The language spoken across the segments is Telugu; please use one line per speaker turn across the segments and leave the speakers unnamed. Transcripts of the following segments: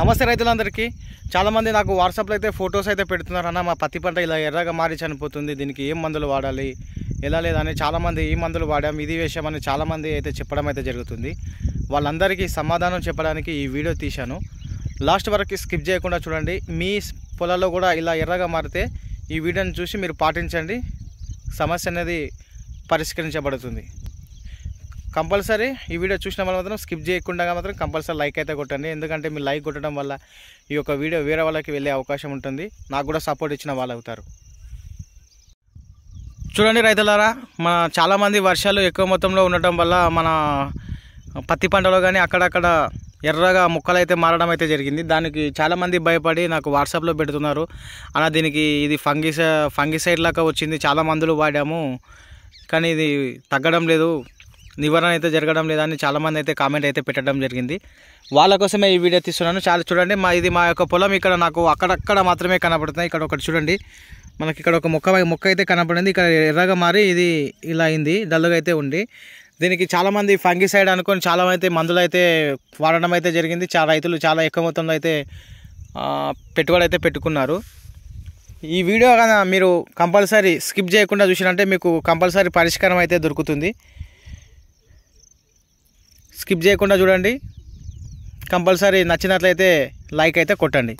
నమస్తే రైతులందరికీ చాలామంది నాకు వాట్సాప్లో అయితే ఫొటోస్ అయితే పెడుతున్నారు అన్న మా పత్తి పంట ఇలా ఎర్రగా మారి చనిపోతుంది దీనికి ఏం మందులు వాడాలి ఎలా లేదని చాలామంది ఏ మందులు వాడాం ఇది వేసామని చాలామంది అయితే చెప్పడం అయితే జరుగుతుంది వాళ్ళందరికీ సమాధానం చెప్పడానికి ఈ వీడియో తీశాను లాస్ట్ వరకు స్కిప్ చేయకుండా చూడండి మీ పొలాల్లో కూడా ఇలా ఎర్రగా మారితే ఈ వీడియోని చూసి మీరు పాటించండి సమస్య అనేది పరిష్కరించబడుతుంది కంపల్సరీ ఈ వీడియో చూసిన వాళ్ళు మాత్రం స్కిప్ చేయకుండా మాత్రం కంపల్సరీ లైక్ అయితే కొట్టండి ఎందుకంటే మీరు లైక్ కొట్టడం వల్ల ఈ యొక్క వీడియో వేరే వాళ్ళకి వెళ్ళే అవకాశం ఉంటుంది నాకు కూడా సపోర్ట్ ఇచ్చిన వాళ్ళు అవుతారు చూడండి రైతులారా మన చాలామంది వర్షాలు ఎక్కువ మొత్తంలో ఉండటం వల్ల మన పత్తి పంటలో కానీ అక్కడక్కడ ఎర్రగా ముక్కలు అయితే మారడం అయితే జరిగింది దానికి చాలామంది భయపడి నాకు వాట్సాప్లో పెడుతున్నారు అలా దీనికి ఇది ఫంగిస ఫంగిసైడ్ లాగా వచ్చింది చాలా మందులు వాడాము కానీ ఇది తగ్గడం లేదు నివారణ అయితే జరగడం లేదని చాలామంది అయితే కామెంట్ అయితే పెట్టడం జరిగింది వాళ్ళ కోసమే ఈ వీడియో తీస్తున్నాను చాలా చూడండి మా ఇది మా యొక్క పొలం ఇక్కడ నాకు అక్కడక్కడ మాత్రమే కనపడుతుంది ఇక్కడ ఒకటి చూడండి మనకి ఇక్కడ ఒక మొక్క మొక్క అయితే కనపడింది ఇక్కడ ఎర్రగా మారి ఇది ఇలా అయింది డల్లుగా అయితే ఉండి దీనికి చాలామంది సైడ్ అనుకొని చాలా అయితే మందులు అయితే వాడడం అయితే జరిగింది చాలా రైతులు చాలా ఎక్కువ మొత్తంలో అయితే పెట్టుబడి అయితే పెట్టుకున్నారు ఈ వీడియో కదా మీరు కంపల్సరీ స్కిప్ చేయకుండా చూసినంటే మీకు కంపల్సరీ పరిష్కారం అయితే దొరుకుతుంది స్కిప్ చేయకుండా చూడండి కంపల్సరీ నచ్చినట్లయితే లైక్ అయితే కొట్టండి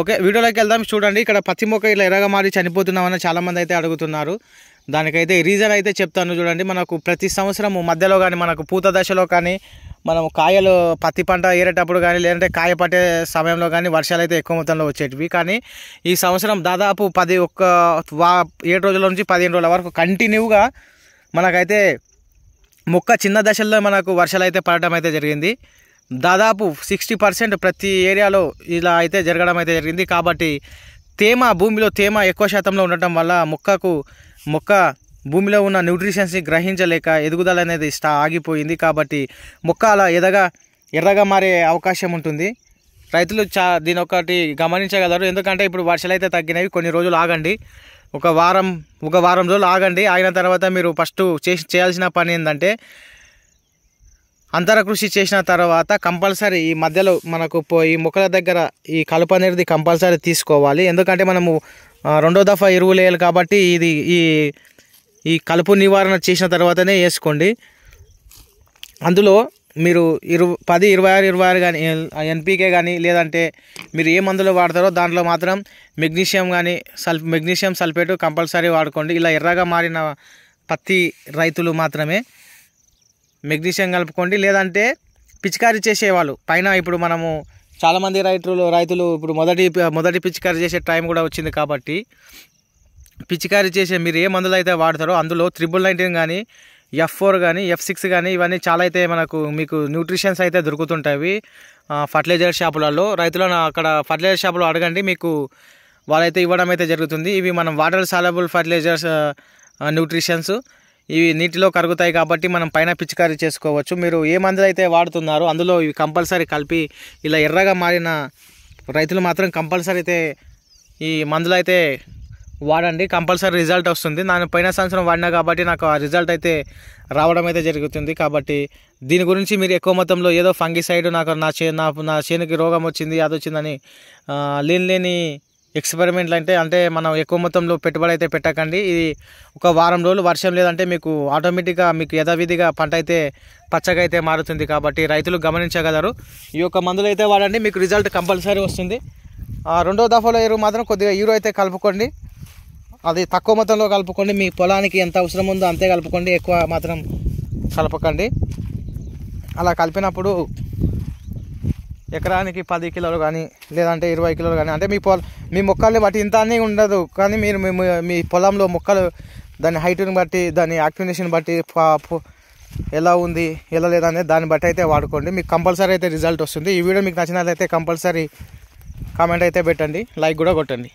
ఓకే వీడియోలోకి వెళ్దాం చూడండి ఇక్కడ పచ్చి మొక్క ఇలా ఎరగా మారి చనిపోతున్నామని చాలామంది అయితే అడుగుతున్నారు దానికైతే రీజన్ అయితే చెప్తాను చూడండి మనకు ప్రతి సంవత్సరం మధ్యలో కానీ మనకు పూత దశలో కానీ మనం కాయలు పత్తి పంట ఏరేటప్పుడు కానీ లేదంటే కాయ పట్టే సమయంలో కానీ వర్షాలు అయితే ఎక్కువ మొత్తంలో వచ్చేటివి కానీ ఈ సంవత్సరం దాదాపు పది ఒక్క వా ఏడు రోజుల నుంచి పదిహేను రోజుల వరకు కంటిన్యూగా మనకైతే మొక్క చిన్న దశల్లో మనకు వర్షాలు అయితే పడటం అయితే జరిగింది దాదాపు సిక్స్టీ పర్సెంట్ ప్రతి ఏరియాలో ఇలా అయితే జరగడం అయితే జరిగింది కాబట్టి తేమ భూమిలో తేమ ఎక్కువ శాతంలో ఉండటం వల్ల మొక్కకు మొక్క భూమిలో ఉన్న న్యూట్రిషన్స్ని గ్రహించలేక ఎదుగుదల అనేది స్టా ఆగిపోయింది కాబట్టి మొక్క అలా ఎదగా ఎర్రగా మారే అవకాశం ఉంటుంది రైతులు చా దీని ఒకటి గమనించగలరు ఎందుకంటే ఇప్పుడు వర్షాలు అయితే తగ్గినవి కొన్ని రోజులు ఆగండి ఒక వారం ఒక వారం రోజులు ఆగండి ఆగిన తర్వాత మీరు ఫస్ట్ చేసి చేయాల్సిన పని ఏంటంటే అంతర కృషి చేసిన తర్వాత కంపల్సరీ ఈ మధ్యలో మనకు ఈ మొక్కల దగ్గర ఈ కలుపు అనేది కంపల్సరీ తీసుకోవాలి ఎందుకంటే మనము రెండో దఫా ఎరువులు వేయాలి కాబట్టి ఇది ఈ ఈ కలుపు నివారణ చేసిన తర్వాతనే వేసుకోండి అందులో మీరు ఇరు పది ఇరవై ఆరు ఇరవై ఆరు కానీ ఎన్పికే కానీ లేదంటే మీరు ఏ మందులు వాడతారో దాంట్లో మాత్రం మెగ్నీషియం కానీ సల్ మెగ్నీషియం సల్ఫేట్ కంపల్సరీ వాడుకోండి ఇలా ఎర్రగా మారిన పత్తి రైతులు మాత్రమే మెగ్నీషియం కలుపుకోండి లేదంటే పిచికారీ చేసేవాళ్ళు పైన ఇప్పుడు మనము చాలామంది రైతులు రైతులు ఇప్పుడు మొదటి మొదటి పిచికారీ చేసే టైం కూడా వచ్చింది కాబట్టి పిచికారీ చేసే మీరు ఏ మందులు అయితే వాడతారో అందులో త్రిబుల్ నైన్టీన్ కానీ ఎఫ్ ఫోర్ కానీ ఎఫ్ సిక్స్ కానీ ఇవన్నీ చాలా అయితే మనకు మీకు న్యూట్రిషన్స్ అయితే దొరుకుతుంటాయి ఫర్టిలైజర్ షాపులలో రైతులను అక్కడ ఫర్టిలైజర్ షాపులో అడగండి మీకు వాళ్ళైతే ఇవ్వడం అయితే జరుగుతుంది ఇవి మనం వాటర్ సాలబుల్ ఫర్టిలైజర్స్ న్యూట్రిషన్స్ ఇవి నీటిలో కరుగుతాయి కాబట్టి మనం పైన పిచికారీ చేసుకోవచ్చు మీరు ఏ మందులు అయితే వాడుతున్నారో అందులో ఇవి కంపల్సరీ కలిపి ఇలా ఎర్రగా మారిన రైతులు మాత్రం కంపల్సరీ అయితే ఈ మందులు అయితే వాడండి కంపల్సరీ రిజల్ట్ వస్తుంది నేను పోయిన సంవత్సరం వాడినా కాబట్టి నాకు ఆ రిజల్ట్ అయితే రావడం అయితే జరుగుతుంది కాబట్టి దీని గురించి మీరు ఎక్కువ మొత్తంలో ఏదో ఫంగిసైడ్ నాకు నా చే నా నా చేనుకి రోగం వచ్చింది అది వచ్చిందని లేని లేని ఎక్స్పెరిమెంట్లు అంటే అంటే మనం ఎక్కువ మొత్తంలో పెట్టుబడి అయితే పెట్టకండి ఇది ఒక వారం రోజులు వర్షం లేదంటే మీకు ఆటోమేటిక్గా మీకు యథావిధిగా పంట అయితే పచ్చగా అయితే మారుతుంది కాబట్టి రైతులు గమనించగలరు ఈ యొక్క మందులు అయితే వాడండి మీకు రిజల్ట్ కంపల్సరీ వస్తుంది రెండో దఫాలో ఎరువు మాత్రం కొద్దిగా ఈరో అయితే కలుపుకోండి అది తక్కువ మొత్తంలో కలుపుకోండి మీ పొలానికి ఎంత అవసరం ఉందో అంతే కలుపుకోండి ఎక్కువ మాత్రం కలపకండి అలా కలిపినప్పుడు ఎకరానికి పది కిలోలు కానీ లేదంటే ఇరవై కిలోలు కానీ అంటే మీ పొల మీ మొక్కల్ని బట్టి ఇంత అన్నీ ఉండదు కానీ మీరు మీ పొలంలో మొక్కలు దాని హైట్ని బట్టి దాని యాక్టివేషన్ బట్టి ఎలా ఉంది ఎలా లేదనేది దాన్ని బట్టి అయితే వాడుకోండి మీకు కంపల్సరీ అయితే రిజల్ట్ వస్తుంది ఈ వీడియో మీకు నచ్చినట్లయితే కంపల్సరీ కామెంట్ అయితే పెట్టండి లైక్ కూడా కొట్టండి